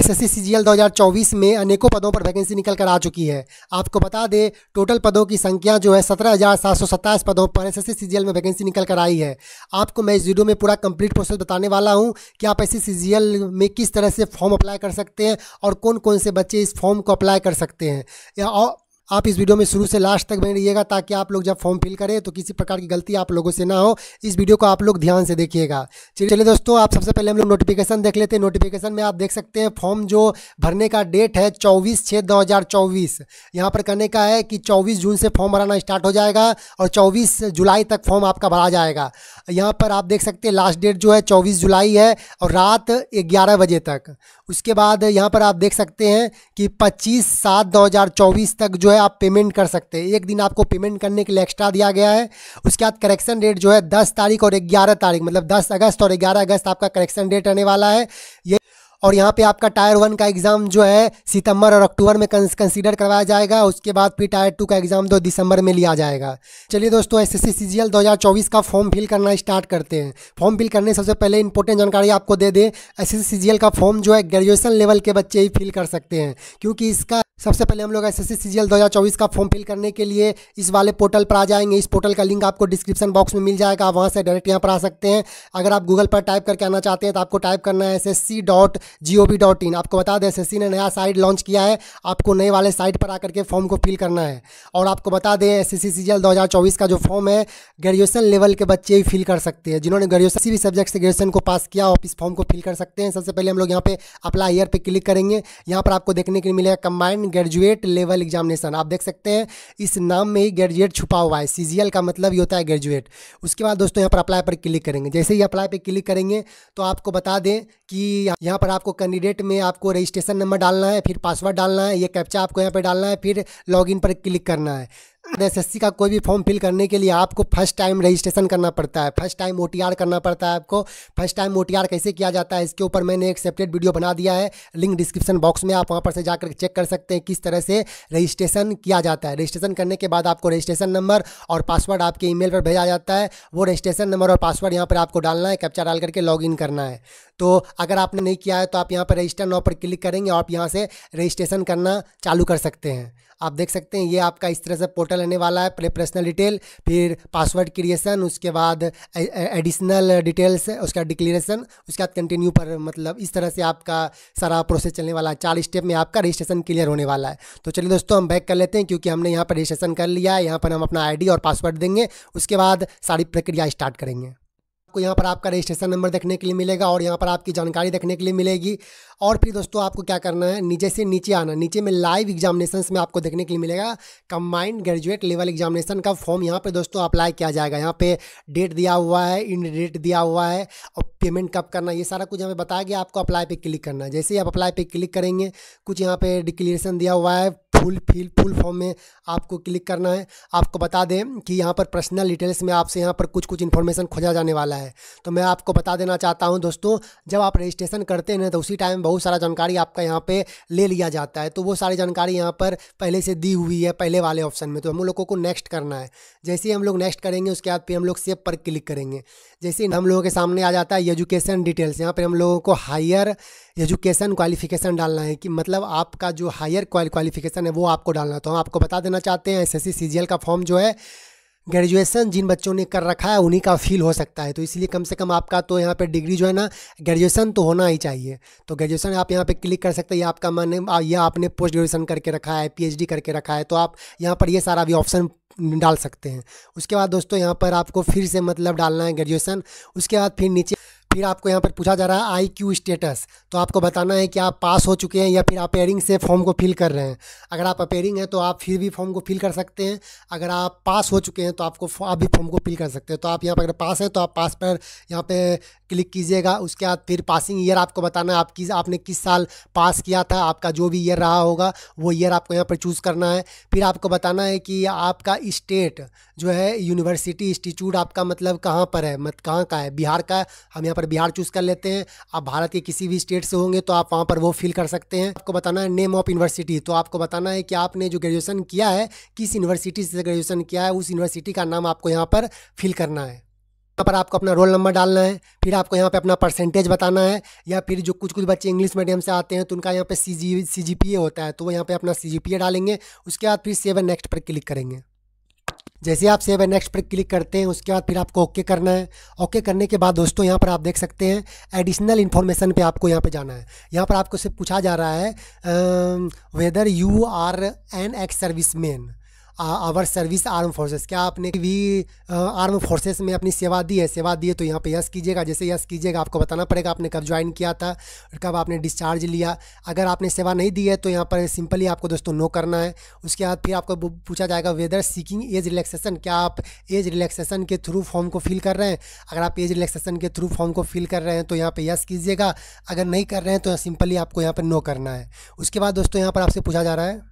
SSC CGL 2024 में अनेकों पदों पर वैकेंसी निकल कर आ चुकी है आपको बता दें टोटल पदों की संख्या जो है सत्रह पदों पर एसएससी सीजीएल में वैकेंसी निकल कर आई है आपको मैं इस वीडियो में पूरा कंप्लीट प्रोसेस बताने वाला हूं कि आप एस एस में किस तरह से फॉर्म अप्लाई कर सकते हैं और कौन कौन से बच्चे इस फॉर्म को अप्लाई कर सकते हैं और आप इस वीडियो में शुरू से लास्ट तक बने रहिएगा ताकि आप लोग जब फॉर्म फिल करें तो किसी प्रकार की गलती आप लोगों से ना हो इस वीडियो को आप लोग ध्यान से देखिएगा चलिए दोस्तों आप सबसे पहले हम लोग नोटिफिकेशन देख लेते हैं नोटिफिकेशन में आप देख सकते हैं फॉर्म जो भरने का डेट है चौबीस छः दो हज़ार चौबीस यहाँ पर कहने का है कि चौबीस जून से फॉर्म भराना स्टार्ट हो जाएगा और चौबीस जुलाई तक फॉर्म आपका भरा जाएगा यहाँ पर आप देख सकते हैं लास्ट डेट जो है चौबीस जुलाई है और रात ग्यारह बजे तक उसके बाद यहाँ पर आप देख सकते हैं कि पच्चीस सात दो तक जो है आप पेमेंट कर सकते हैं एक दिन आपको पेमेंट करने के लिए एक्स्ट्रा दिया गया है उसके बाद करेक्शन डेट जो है दस तारीख और ग्यारह तारीख मतलब दस अगस्त और ग्यारह अगस्त आपका करेक्शन डेट रहने वाला है ये और यहाँ पे आपका टायर वन का एग्ज़ाम जो है सितंबर और अक्टूबर में कंस कंसीडर करवाया जाएगा उसके बाद फिर टायर टू का एग्ज़ाम दो तो दिसंबर में लिया जाएगा चलिए दोस्तों एस एस सी जी का फॉर्म फिल करना स्टार्ट करते हैं फॉर्म फिल करने सबसे पहले इंपॉर्टेंट जानकारी आपको दे दें एस एस का फॉर्म जो है ग्रेजुएसन लेवल के बच्चे ही फिल कर सकते हैं क्योंकि इसका सबसे पहले हम लोग एस एस सी 2024 का फॉर्म फिल करने के लिए इस वाले पोर्टल पर आ जाएंगे इस पोर्टल का लिंक आपको डिस्क्रिप्शन बॉक्स में मिल जाएगा आप वहाँ से डायरेक्ट यहाँ पर आ सकते हैं अगर आप गूगल पर टाइप करके आना चाहते हैं तो आपको टाइप करना है S S C G O V dot in आपको बता दें एस ने नया साइट लॉन्च किया है आपको नए वाले साइट पर आकर के फॉर्म को फिल करना है और आपको बता दें एस एस सी का जो फॉर्म है ग्रेजुएसन लेवल के बच्चे ही फिल कर सकते हैं जिन्होंने ग्रेजुएसन भी सब्जेक्ट से ग्रेजुएसन को पास किया आप इस फॉर्म को फिल कर सकते हैं सबसे पहले हम लोग यहाँ पर अप्लाई ईयर पर क्लिक करेंगे यहाँ पर आपको देखने के लिए मिलेगा कंबाइंड ग्रेजुएट लेवल एग्जामिनेशन आप देख सकते हैं इस नाम में ही ग्रेजुएट छुपा हुआ है सी का मतलब ये होता है ग्रेजुएट उसके बाद दोस्तों यहाँ पर अप्लाई पर क्लिक करेंगे जैसे ही अप्लाई पर क्लिक करेंगे तो आपको बता दें कि यहाँ पर आपको कैंडिडेट में आपको रजिस्ट्रेशन नंबर डालना है फिर पासवर्ड डालना है ये कैप्चा आपको यहाँ पर डालना है फिर लॉग पर क्लिक करना है एस का कोई भी फॉर्म फिल करने के लिए आपको फर्स्ट टाइम रजिस्ट्रेशन करना पड़ता है फर्स्ट टाइम ओ करना पड़ता है आपको फर्स्ट टाइम ओ कैसे किया जाता है इसके ऊपर मैंने एक सेपरेट वीडियो बना दिया है लिंक डिस्क्रिप्शन बॉक्स में आप वहाँ पर से जाकर चेक कर सकते हैं किस तरह से रजिस्ट्रेशन किया जाता है रजिस्ट्रेशन करने के बाद आपको रजिस्ट्रेशन नंबर और पासवर्ड आपके ई पर भेजा जाता है वो रजिस्ट्रेशन नंबर और पासवर्ड यहाँ पर आपको डालना है कैप्चा डाल करके लॉग इन करना है तो अगर आपने नहीं किया है तो आप यहाँ पर रजिस्टर नाव पर क्लिक करेंगे और आप यहाँ से रजिस्ट्रेशन करना चालू कर सकते हैं आप देख सकते हैं ये आपका इस तरह से पोर्टल पोर्टल आने वाला है पहले पर्सनल डिटेल फिर पासवर्ड क्रिएशन उसके बाद एडिशनल डिटेल्स उसका डिक्लेरेशन उसके बाद कंटिन्यू पर मतलब इस तरह से आपका सारा प्रोसेस चलने वाला है चार स्टेप में आपका रजिस्ट्रेशन क्लियर होने वाला है तो चलिए दोस्तों हम बैक कर लेते हैं क्योंकि हमने यहाँ पर रजिस्ट्रेशन कर लिया है यहाँ पर हम अपना आई और पासवर्ड देंगे उसके बाद सारी प्रक्रिया स्टार्ट करेंगे आपको यहाँ पर आपका रजिस्ट्रेशन नंबर देखने के लिए मिलेगा और यहाँ पर आपकी जानकारी देखने के लिए मिलेगी और फिर दोस्तों आपको क्या करना है नीचे से नीचे आना नीचे में लाइव एग्जामिनेशन में आपको देखने के लिए मिलेगा कम्बाइंड ग्रेजुएट लेवल एग्जामिनेशन का फॉर्म यहाँ पर दोस्तों अप्लाई किया जाएगा यहाँ पे डेट दिया हुआ है इन डेट दिया हुआ है और पेमेंट कब करना ये सारा कुछ हमें बताया गया आपको अप्लाई पे क्लिक करना है जैसे ही आप अप्लाई पे क्लिक करेंगे कुछ यहाँ पे डिक्लेरेशन दिया हुआ है फुल फिल फुल फॉर्म में आपको क्लिक करना है आपको बता दें कि यहाँ पर पर्सनल डिटेल्स में आपसे यहाँ पर कुछ कुछ इन्फॉर्मेशन खोजा जाने वाला है तो मैं आपको बता देना चाहता हूँ दोस्तों जब आप रजिस्ट्रेशन करते हैं तो उसी टाइम बहुत सारा जानकारी आपका यहाँ पर ले लिया जाता है तो वो सारी जानकारी यहाँ पर पहले से दी हुई है पहले वाले ऑप्शन में तो हम लोगों को नेक्स्ट करना है जैसे ही हम लोग नेक्स्ट करेंगे उसके बाद फिर हम लोग सेब पर क्लिक करेंगे जैसे हम लोगों के सामने आ जाता है एजुकेशन डिटेल्स यहाँ पर हम लोगों को हायर एजुकेशन क्वालिफिकेशन डालना है कि मतलब आपका जो हायर क्वालिफिकेशन है वो आपको डालना है तो हम आपको बता देना चाहते हैं एस एस का फॉर्म जो है ग्रेजुएशन जिन बच्चों ने कर रखा है उन्हीं का फील हो सकता है तो इसलिए कम से कम आपका तो यहाँ पे डिग्री जो है ना ग्रेजुएशन तो होना ही चाहिए तो ग्रेजुएशन आप यहाँ पे क्लिक कर सकते हैं या आपका मन या आपने पोस्ट ग्रेजुएशन करके रखा है पीएचडी करके रखा है तो आप यहाँ पर ये यह सारा भी ऑप्शन डाल सकते हैं उसके बाद दोस्तों यहाँ पर आपको फिर से मतलब डालना है ग्रेजुएसन उसके बाद फिर नीचे फिर आपको यहाँ पर पूछा जा रहा है आई क्यू स्टेटस तो आपको बताना है कि आप पास हो चुके हैं या फिर अपेयरिंग से फॉर्म को फिल कर रहे हैं अगर आप अपेयरिंग हैं तो आप फिर भी फॉर्म को फिल कर सकते हैं अगर आप पास हो चुके हैं तो आपको आप भी फॉर्म को फिल कर सकते हैं तो आप यहाँ पर अगर पास हैं तो आप पास पर यहाँ पे क्लिक कीजिएगा उसके बाद फिर पासिंग ईयर आपको बताना है आप किस आपने किस साल पास किया था आपका जो भी ईयर रहा होगा वो ईयर आपको यहाँ पर चूज़ करना है फिर आपको बताना है कि आपका स्टेट जो है यूनिवर्सिटी इंस्टीट्यूट आपका मतलब कहाँ पर है मत कहाँ का है बिहार का है हम यहाँ पर बिहार चूज़ कर लेते हैं आप भारत के किसी भी स्टेट से होंगे तो आप वहाँ पर वो फिल कर सकते हैं आपको बताना है नेम ऑफ यूनिवर्सिटी तो आपको बताना है कि आपने जो ग्रेजुएसन किया है किस यूनिवर्सिटी से ग्रेजुएसन किया है उस यूनिवर्सिटी का नाम आपको यहाँ पर फिल करना है यहाँ पर आपको अपना रोल नंबर डालना है फिर आपको यहाँ पे अपना परसेंटेज बताना है या फिर जो कुछ कुछ बच्चे इंग्लिश मीडियम से आते हैं तो उनका यहाँ पे सी जी सी जी पी ए होता है तो वो यहाँ पर अपना सी जी पी ए डालेंगे उसके बाद फिर सेवन नेक्स्ट पर क्लिक करेंगे जैसे आप सेव नेक्स्ट पर क्लिक करते हैं उसके बाद फिर आपको ओके करना है ओके करने के बाद दोस्तों यहाँ पर आप देख सकते हैं एडिशनल इन्फॉर्मेशन पे आपको यहाँ पे जाना है यहाँ पर आपको सिर्फ पूछा जा रहा है whether you are an ex service man or service arm forces क्या आपने भी आर्म फोर्सेस में अपनी सेवा दी है सेवा दी है तो यहाँ पे यस कीजिएगा जैसे यस कीजिएगा आपको बताना पड़ेगा आपने कब ज्वाइन किया था और कब आपने डिस्चार्ज लिया अगर आपने सेवा नहीं दी है तो यहाँ पर सिंपली आपको दोस्तों नो करना है उसके बाद फिर आपको पूछा जाएगा वेदर सीकिंग एज रिलैक्सेशन क्या आप एज रिलैक्सेशन के थ्रू फॉर्म को फिल कर रहे हैं अगर आप एज रिलैक्सेशन के थ्रू फॉर्म को फिल कर रहे हैं तो यहाँ पर यस कीजिएगा अगर नहीं कर रहे हैं तो सिंपली आपको यहाँ पर नो करना है उसके बाद दोस्तों यहाँ पर आपसे पूछा जा रहा है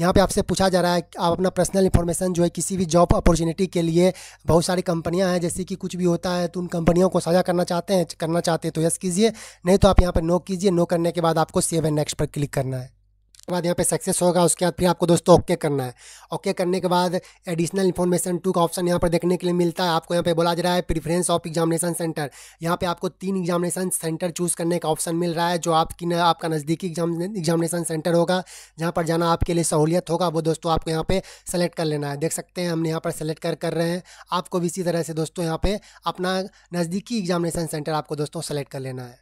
यहाँ पे आपसे पूछा जा रहा है आप अपना पर्सनल इन्फॉर्मेशन जो है किसी भी जॉब अपॉर्चुनिटी के लिए बहुत सारी कंपनियाँ हैं जैसे कि कुछ भी होता है तो उन कंपनियों को साझा करना चाहते हैं करना चाहते हैं तो यस कीजिए नहीं तो आप यहाँ पर नो कीजिए नो करने के बाद आपको सेव एंड नेक्स्ट पर क्लिक करना है उसके बाद यहाँ पे सक्सेस होगा उसके बाद फिर आपको दोस्तों ओके करना है ओके करने के बाद एडिशनल इन्फॉर्मेशन टू का ऑप्शन यहाँ पर देखने के लिए मिलता है आपको यहाँ पे बोला जा रहा है प्रीफ्रेंस ऑफ एग्जामिनेशन सेंटर यहाँ पे आपको तीन एग्जामिनेशन सेंटर चूज़ करने का ऑप्शन मिल रहा है जो आपकी न, आपका नज़दीकी एग्जामिनेशन सेंटर होगा जहाँ पर जाना आपके लिए सहूलियत होगा वो दोस्तों आपको यहाँ पर सेलेक्ट कर लेना है देख सकते हैं हमने यहाँ पर सेलेक्ट कर कर रहे हैं आपको भी इसी तरह से दोस्तों यहाँ पर अपना नज़दीकी एग्जामिनेशन सेंटर आपको दोस्तों सेलेक्ट कर लेना है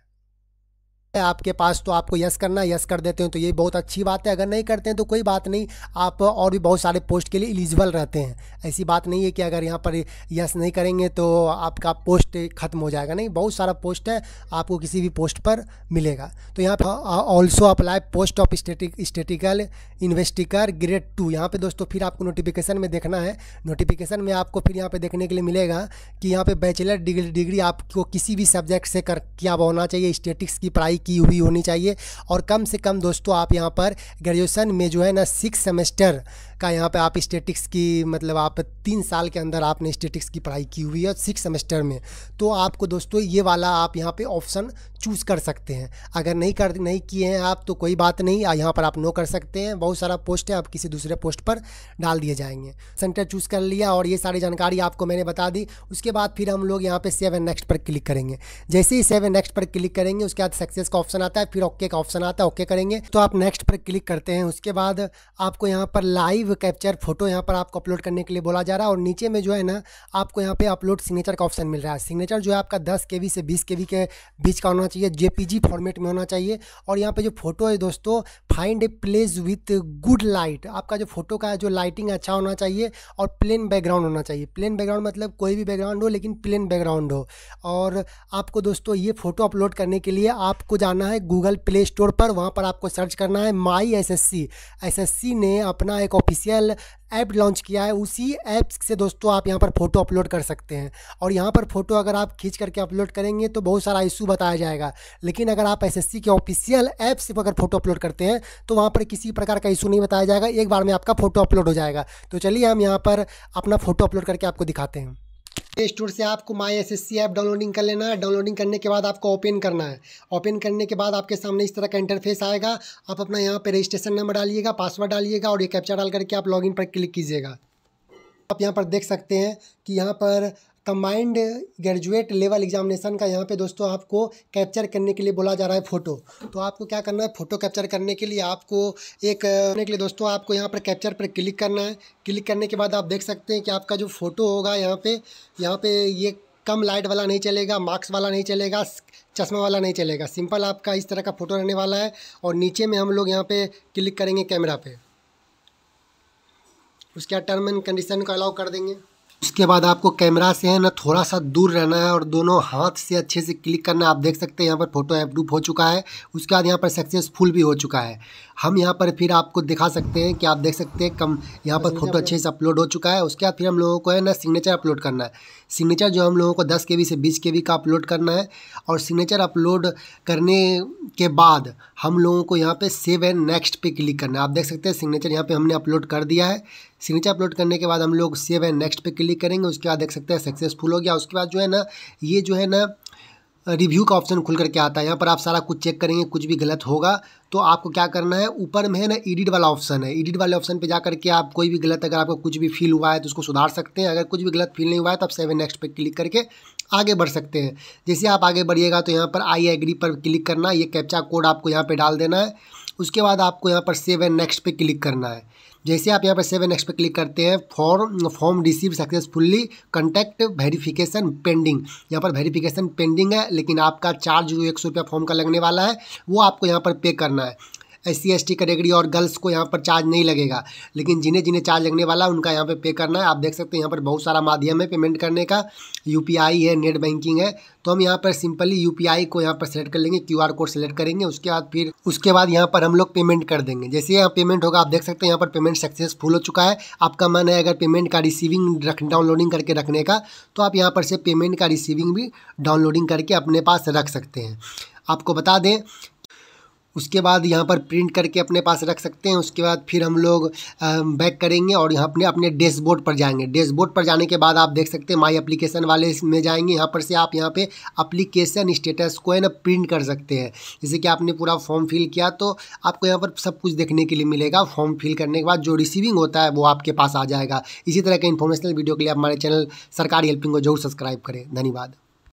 आपके पास तो आपको यस करना यस कर देते हैं तो ये बहुत अच्छी बात है अगर नहीं करते हैं तो कोई बात नहीं आप और भी बहुत सारे पोस्ट के लिए एलिजिबल रहते हैं ऐसी बात नहीं है कि अगर यहाँ पर यस नहीं करेंगे तो आपका पोस्ट खत्म हो जाएगा नहीं बहुत सारा पोस्ट है आपको किसी भी पोस्ट पर मिलेगा तो यहाँ पर also apply post of static statical investigator grade two यहाँ पर दोस्तों फिर आपको नोटिफिकेशन में देखना है नोटिफिकेशन में आपको फिर यहाँ पर देखने के लिए मिलेगा कि यहाँ पर बैचलर डिग्री डिग्री आपको किसी भी सब्जेक्ट से कर क्या होना चाहिए स्टेटिक्स की पढ़ाई की हुई होनी चाहिए और कम से कम दोस्तों आप यहाँ पर ग्रेजुएशन में जो है ना सिक्स सेमेस्टर का यहाँ पे आप स्टेटिक्स की मतलब आप तीन साल के अंदर आपने स्टेटिक्स की पढ़ाई की हुई है सिक्स सेमेस्टर में तो आपको दोस्तों ये वाला आप यहाँ पे ऑप्शन चूज़ कर सकते हैं अगर नहीं कर नहीं किए हैं आप तो कोई बात नहीं यहाँ पर आप नो कर सकते हैं बहुत सारा पोस्ट है आप किसी दूसरे पोस्ट पर डाल दिए जाएंगे सेंटर चूज़ कर लिया और ये सारी जानकारी आपको मैंने बता दी उसके बाद फिर हम लोग यहाँ पर सेवन नेक्स्ट पर क्लिक करेंगे जैसे ही सेवन नेक्स्ट पर क्लिक करेंगे उसके बाद सक्सेस का ऑप्शन आता है फिर ओके का ऑप्शन आता है ओके करेंगे तो आप नेक्स्ट पर क्लिक करते हैं उसके बाद आपको यहाँ पर लाइव कैप्चर फोटो यहाँ पर आपको अपलोड करने के लिए बोला जा रहा है और नीचे में जो है ना आपको यहाँ पे अपलोड सिग्नेचर का ऑप्शन मिल रहा है सिग्नेचर जो है आपका दस के से बीस के के बीच का होना चाहिए जेपीजी फॉर्मेट में होना चाहिए और यहाँ पर जो फोटो है दोस्तों find a place with good light आपका जो फोटो का जो लाइटिंग अच्छा होना चाहिए और प्लेन बैकग्राउंड होना चाहिए प्लेन बैकग्राउंड मतलब कोई भी बैकग्राउंड हो लेकिन प्लेन बैकग्राउंड हो और आपको दोस्तों ये फोटो अपलोड करने के लिए आपको जाना है गूगल प्ले स्टोर पर वहाँ पर आपको सर्च करना है my S S S C S C ने अपना एक ऑफिशियल ऐप लॉन्च किया है उसी ऐप से दोस्तों आप यहाँ पर फोटो अपलोड कर सकते हैं और यहाँ पर फोटो अगर आप खींच करके अपलोड करेंगे तो बहुत सारा इशू बताया जाएगा लेकिन अगर आप सी के ऑफिशियल ऐप से अगर फोटो अपलोड करते हैं तो वहाँ पर किसी प्रकार का इशू नहीं बताया जाएगा एक बार में आपका फोटो अपलोड हो जाएगा तो चलिए हम यहाँ पर अपना फोटो अपलोड करके आपको दिखाते हैं प्ले स्टोर से आपको my S S C app downloading कर लेना है डाउनलोडिंग करने के बाद आपको ओपन करना है ओपन करने के बाद आपके सामने इस तरह का इंटरफेस आएगा आप अपना यहाँ पे रजिस्ट्रेशन नंबर डालिएगा पासवर्ड डालिएगा और ये कैप्चा डाल करके आप लॉगिन पर क्लिक कीजिएगा आप यहाँ पर देख सकते हैं कि यहाँ पर कंबाइंड ग्रेजुएट लेवल एग्जामिनेशन का यहाँ पे दोस्तों आपको कैप्चर करने के लिए बोला जा रहा है फ़ोटो तो आपको क्या करना है फ़ोटो कैप्चर करने के लिए आपको एक करने के लिए दोस्तों आपको यहाँ पर कैप्चर पर क्लिक करना है क्लिक करने के बाद आप देख सकते हैं कि आपका जो फ़ोटो होगा यहाँ पर यहाँ पर ये कम लाइट वाला नहीं चलेगा मार्क्स वाला नहीं चलेगा चश्मा वाला नहीं चलेगा सिंपल आपका इस तरह का फ़ोटो रहने वाला है और नीचे में हम लोग यहाँ पर क्लिक करेंगे कैमरा पे उसके टर्म एंड कंडीशन को अलाउ कर देंगे उसके बाद आपको कैमरा से है ना थोड़ा सा दूर रहना है और दोनों हाथ से अच्छे से क्लिक करना आप देख सकते हैं यहाँ पर फोटो अप्रूव हो चुका है उसके बाद यहाँ पर सक्सेसफुल भी हो चुका है हम यहाँ पर फिर आपको दिखा सकते हैं कि आप देख सकते हैं कम यहाँ पर फोटो अच्छे से अपलोड हो चुका है उसके बाद फिर हम लोगों को है ना सिग्नेचर अपलोड करना है सिग्नेचर जो हम लोगों को दस के से बीस के का अपलोड करना है और सिग्नेचर अपलोड करने के बाद हम लोगों को यहाँ पर सेव एंड नेक्स्ट पे क्लिक करना है आप देख सकते हैं सिग्नेचर यहाँ पर हमने अपलोड कर दिया है सिग्नेचर अपलोड करने के बाद हम लोग सेव एंड नेक्स्ट पे क्लिक करेंगे उसके बाद देख सकते हैं सक्सेसफुल हो गया उसके बाद जो है ना ये जो है ना रिव्यू का ऑप्शन खुल करके आता है यहाँ पर आप सारा कुछ चेक करेंगे कुछ भी गलत होगा तो आपको क्या करना है ऊपर में है ना एडिट वाला ऑप्शन है एडिट वाले ऑप्शन पे जा करके आप कोई भी गलत अगर आपको कुछ भी फील हुआ है तो उसको सुधार सकते हैं अगर कुछ भी गलत फील नहीं हुआ है तो आप सेवन नेक्स्ट पे क्लिक करके आगे बढ़ सकते हैं जैसे आप आगे बढ़िएगा तो यहाँ पर आई एग्री पर क्लिक करना है ये कैप्चा कोड आपको यहाँ पर डाल देना है उसके बाद आपको यहाँ पर सेव एंड नेक्स्ट पर क्लिक करना है जैसे आप यहाँ पर सेवन एक्स पे क्लिक करते हैं form form receive successfully contact verification pending यहाँ पर वेरीफिकेशन पेंडिंग है लेकिन आपका चार्ज जो एक सौ रुपया फॉर्म का लगने वाला है वो आपको यहाँ पर पे करना है S C S T category और गर्ल्स को यहाँ पर चार्ज नहीं लगेगा लेकिन जिन्हें जिन्हें चार्ज लगने वाला है उनका यहाँ पर पे करना है आप देख सकते हैं यहाँ पर बहुत सारा माध्यम है पेमेंट करने का यू है नेट बैंकिंग है तो हम यहाँ पर सिंपली यू को यहाँ पर सेलेक्ट कर लेंगे क्यू कोड सेलेक्ट करेंगे उसके बाद फिर उसके बाद यहाँ पर हम लोग पेमेंट कर देंगे जैसे यहाँ पेमेंट होगा आप देख सकते हैं यहाँ पर पेमेंट सक्सेसफुल हो चुका है आपका मन है अगर पेमेंट का रिसीविंग रख डाउनलोडिंग करके रखने का तो आप यहाँ पर से पेमेंट का रिसीविंग भी डाउनलोडिंग करके अपने पास रख सकते हैं आपको बता दें उसके बाद यहाँ पर प्रिंट करके अपने पास रख सकते हैं उसके बाद फिर हम लोग बैक करेंगे और यहाँ अपने अपने डैशबोर्ड पर जाएंगे डैशबोर्ड पर जाने के बाद आप देख सकते हैं माई एप्लीकेशन वाले में जाएंगे यहाँ पर से आप यहाँ पे अप्लीकेशन स्टेटस को है ना प्रिंट कर सकते हैं जैसे कि आपने पूरा फॉर्म फिल किया तो आपको यहाँ पर सब कुछ देखने के लिए मिलेगा फॉर्म फिल करने के बाद जो रिसीविंग होता है वो आपके पास आ जाएगा इसी तरह के इन्फॉर्मेशनल वीडियो के लिए हमारे चैनल सरकारी हेल्पिंग को जरूर सब्सक्राइब करें धन्यवाद